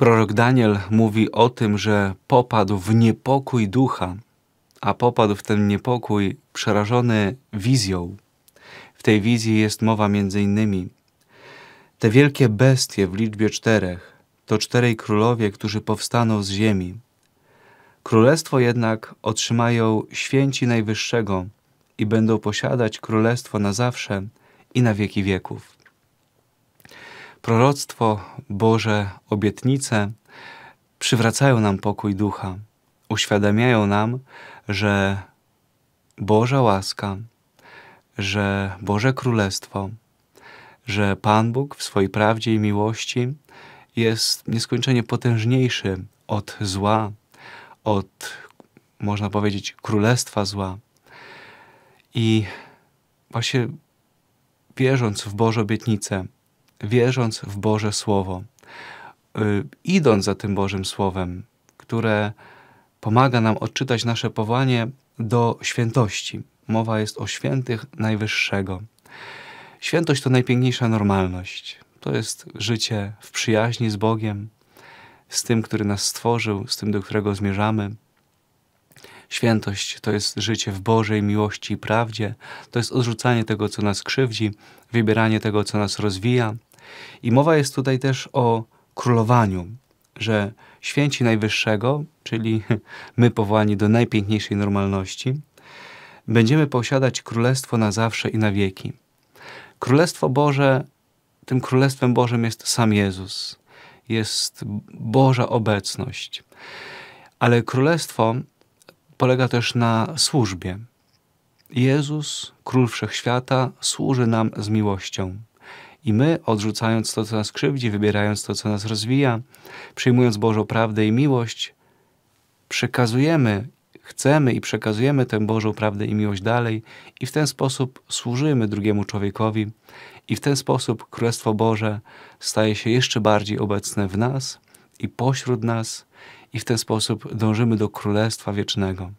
Prorok Daniel mówi o tym, że popadł w niepokój ducha, a popadł w ten niepokój przerażony wizją. W tej wizji jest mowa między innymi te wielkie bestie w liczbie czterech to czterej królowie, którzy powstaną z ziemi. Królestwo jednak otrzymają święci Najwyższego i będą posiadać królestwo na zawsze i na wieki wieków proroctwo, Boże obietnice przywracają nam pokój ducha, uświadamiają nam, że Boża łaska, że Boże Królestwo, że Pan Bóg w swojej prawdzie i miłości jest nieskończenie potężniejszy od zła, od, można powiedzieć, królestwa zła. I właśnie wierząc w Boże obietnice, wierząc w Boże Słowo, y, idąc za tym Bożym Słowem, które pomaga nam odczytać nasze powołanie do świętości. Mowa jest o świętych Najwyższego. Świętość to najpiękniejsza normalność. To jest życie w przyjaźni z Bogiem, z tym, który nas stworzył, z tym, do którego zmierzamy. Świętość to jest życie w Bożej miłości i prawdzie, to jest odrzucanie tego, co nas krzywdzi, wybieranie tego, co nas rozwija, i mowa jest tutaj też o królowaniu, że święci Najwyższego, czyli my powołani do najpiękniejszej normalności, będziemy posiadać królestwo na zawsze i na wieki. Królestwo Boże, tym królestwem Bożym jest sam Jezus, jest Boża obecność. Ale królestwo polega też na służbie. Jezus, król wszechświata, służy nam z miłością. I my, odrzucając to, co nas krzywdzi, wybierając to, co nas rozwija, przyjmując Bożą prawdę i miłość, przekazujemy, chcemy i przekazujemy tę Bożą prawdę i miłość dalej, i w ten sposób służymy drugiemu człowiekowi, i w ten sposób Królestwo Boże staje się jeszcze bardziej obecne w nas i pośród nas, i w ten sposób dążymy do Królestwa Wiecznego,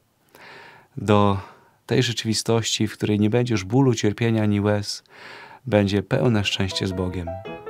do tej rzeczywistości, w której nie będzie już bólu, cierpienia ani łez, będzie pełne szczęście z Bogiem.